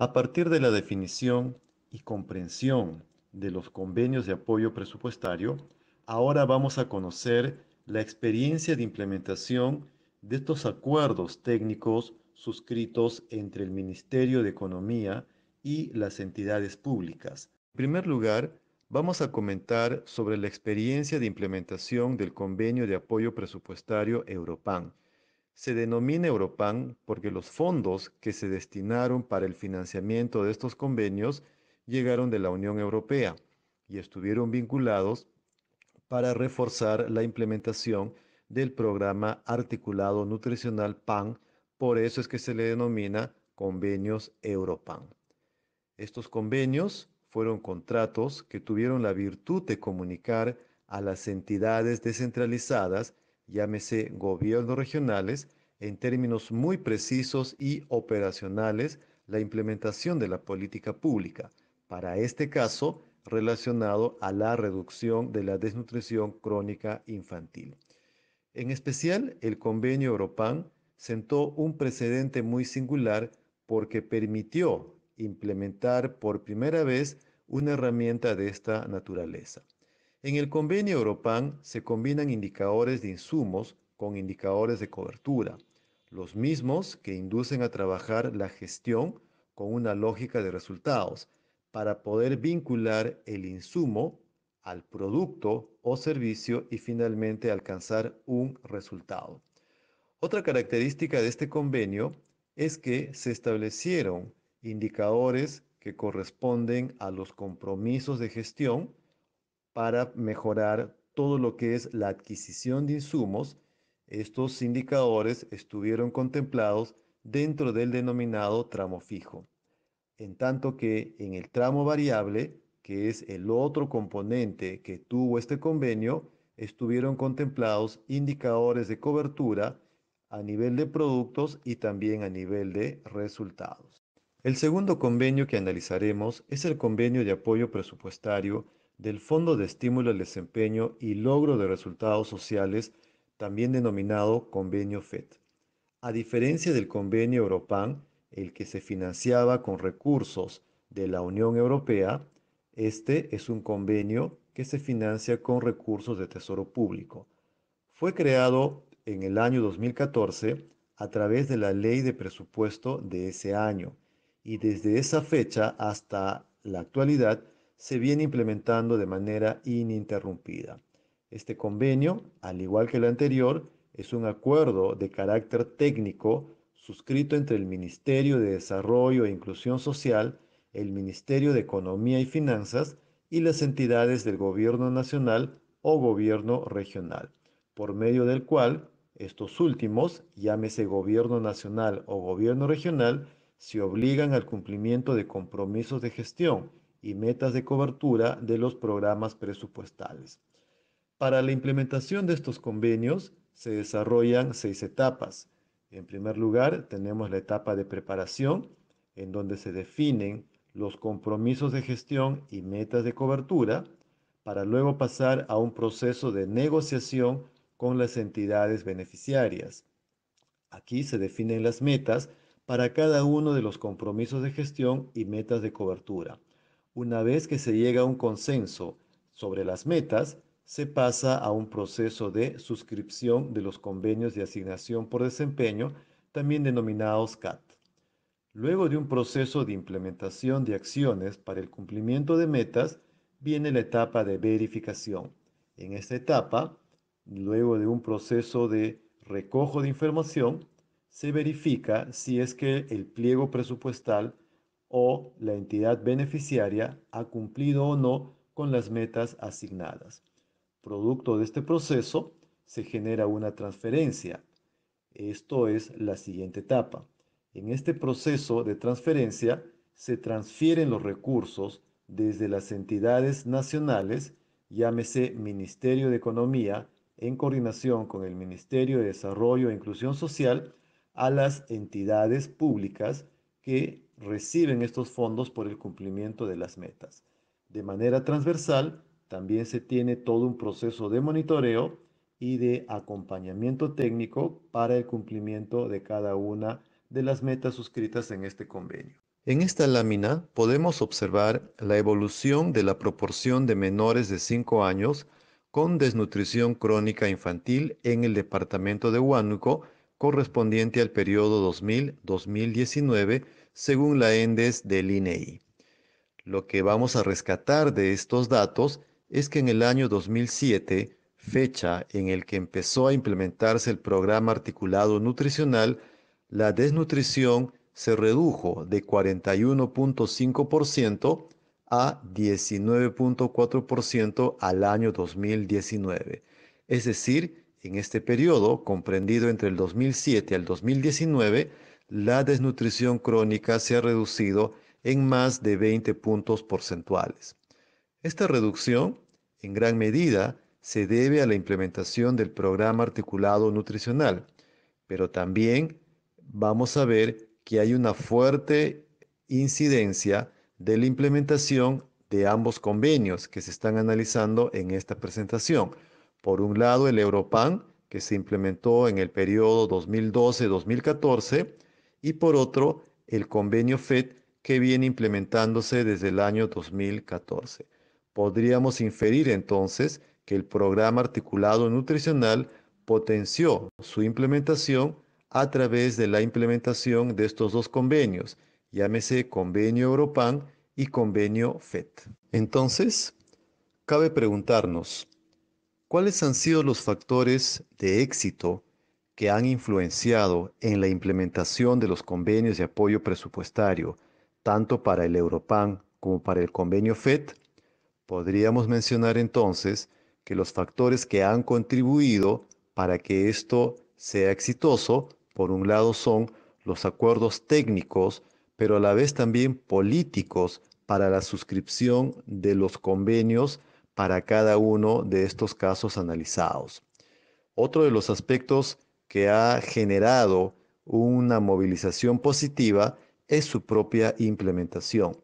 A partir de la definición y comprensión de los convenios de apoyo presupuestario, ahora vamos a conocer la experiencia de implementación de estos acuerdos técnicos suscritos entre el Ministerio de Economía y las entidades públicas. En primer lugar, vamos a comentar sobre la experiencia de implementación del convenio de apoyo presupuestario Europan se denomina Europan porque los fondos que se destinaron para el financiamiento de estos convenios llegaron de la Unión Europea y estuvieron vinculados para reforzar la implementación del programa articulado nutricional PAN, por eso es que se le denomina convenios Europan. Estos convenios fueron contratos que tuvieron la virtud de comunicar a las entidades descentralizadas llámese gobiernos regionales, en términos muy precisos y operacionales la implementación de la política pública, para este caso relacionado a la reducción de la desnutrición crónica infantil. En especial, el convenio Europan sentó un precedente muy singular porque permitió implementar por primera vez una herramienta de esta naturaleza. En el convenio Europan se combinan indicadores de insumos con indicadores de cobertura, los mismos que inducen a trabajar la gestión con una lógica de resultados para poder vincular el insumo al producto o servicio y finalmente alcanzar un resultado. Otra característica de este convenio es que se establecieron indicadores que corresponden a los compromisos de gestión para mejorar todo lo que es la adquisición de insumos, estos indicadores estuvieron contemplados dentro del denominado tramo fijo, en tanto que en el tramo variable, que es el otro componente que tuvo este convenio, estuvieron contemplados indicadores de cobertura a nivel de productos y también a nivel de resultados. El segundo convenio que analizaremos es el convenio de apoyo presupuestario del Fondo de Estímulo al Desempeño y Logro de Resultados Sociales, también denominado Convenio FED. A diferencia del Convenio Europan, el que se financiaba con recursos de la Unión Europea, este es un convenio que se financia con recursos de Tesoro Público. Fue creado en el año 2014 a través de la ley de presupuesto de ese año y desde esa fecha hasta la actualidad se viene implementando de manera ininterrumpida. Este convenio, al igual que el anterior, es un acuerdo de carácter técnico suscrito entre el Ministerio de Desarrollo e Inclusión Social, el Ministerio de Economía y Finanzas y las entidades del Gobierno Nacional o Gobierno Regional, por medio del cual estos últimos, llámese Gobierno Nacional o Gobierno Regional, se obligan al cumplimiento de compromisos de gestión y metas de cobertura de los programas presupuestales. Para la implementación de estos convenios se desarrollan seis etapas. En primer lugar, tenemos la etapa de preparación, en donde se definen los compromisos de gestión y metas de cobertura, para luego pasar a un proceso de negociación con las entidades beneficiarias. Aquí se definen las metas para cada uno de los compromisos de gestión y metas de cobertura. Una vez que se llega a un consenso sobre las metas, se pasa a un proceso de suscripción de los convenios de asignación por desempeño, también denominados CAT. Luego de un proceso de implementación de acciones para el cumplimiento de metas, viene la etapa de verificación. En esta etapa, luego de un proceso de recojo de información, se verifica si es que el pliego presupuestal o la entidad beneficiaria ha cumplido o no con las metas asignadas. Producto de este proceso, se genera una transferencia. Esto es la siguiente etapa. En este proceso de transferencia se transfieren los recursos desde las entidades nacionales, llámese Ministerio de Economía, en coordinación con el Ministerio de Desarrollo e Inclusión Social, a las entidades públicas que reciben estos fondos por el cumplimiento de las metas. De manera transversal, también se tiene todo un proceso de monitoreo y de acompañamiento técnico para el cumplimiento de cada una de las metas suscritas en este convenio. En esta lámina podemos observar la evolución de la proporción de menores de 5 años con desnutrición crónica infantil en el departamento de Huánuco correspondiente al periodo 2000-2019 según la ENDES del INEI. E Lo que vamos a rescatar de estos datos es que en el año 2007, fecha en el que empezó a implementarse el programa articulado nutricional, la desnutrición se redujo de 41.5% a 19.4% al año 2019, es decir, en este periodo, comprendido entre el 2007 al 2019, la desnutrición crónica se ha reducido en más de 20 puntos porcentuales. Esta reducción, en gran medida, se debe a la implementación del programa articulado nutricional, pero también vamos a ver que hay una fuerte incidencia de la implementación de ambos convenios que se están analizando en esta presentación por un lado, el Europan, que se implementó en el periodo 2012-2014, y por otro, el convenio FED, que viene implementándose desde el año 2014. Podríamos inferir entonces que el programa articulado nutricional potenció su implementación a través de la implementación de estos dos convenios, llámese convenio Europan y convenio FED. Entonces, cabe preguntarnos, ¿Cuáles han sido los factores de éxito que han influenciado en la implementación de los convenios de apoyo presupuestario, tanto para el Europan como para el convenio FED? Podríamos mencionar entonces que los factores que han contribuido para que esto sea exitoso, por un lado son los acuerdos técnicos, pero a la vez también políticos para la suscripción de los convenios para cada uno de estos casos analizados. Otro de los aspectos que ha generado una movilización positiva es su propia implementación,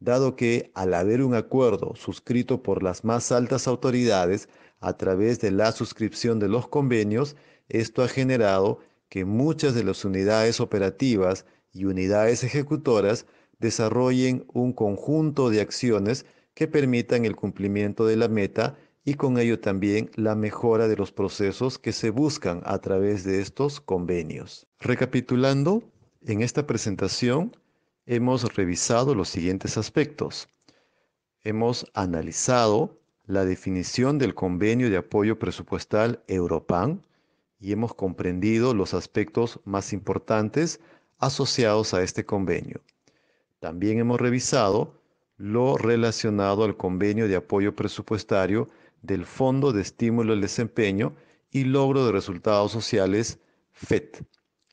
dado que al haber un acuerdo suscrito por las más altas autoridades a través de la suscripción de los convenios, esto ha generado que muchas de las unidades operativas y unidades ejecutoras desarrollen un conjunto de acciones que permitan el cumplimiento de la meta y con ello también la mejora de los procesos que se buscan a través de estos convenios. Recapitulando, en esta presentación hemos revisado los siguientes aspectos. Hemos analizado la definición del convenio de apoyo presupuestal Europan y hemos comprendido los aspectos más importantes asociados a este convenio. También hemos revisado lo relacionado al convenio de apoyo presupuestario del Fondo de Estímulo al Desempeño y Logro de Resultados Sociales, FED.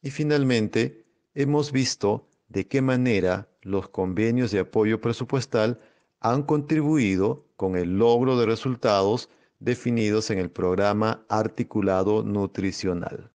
Y finalmente, hemos visto de qué manera los convenios de apoyo presupuestal han contribuido con el logro de resultados definidos en el programa articulado nutricional.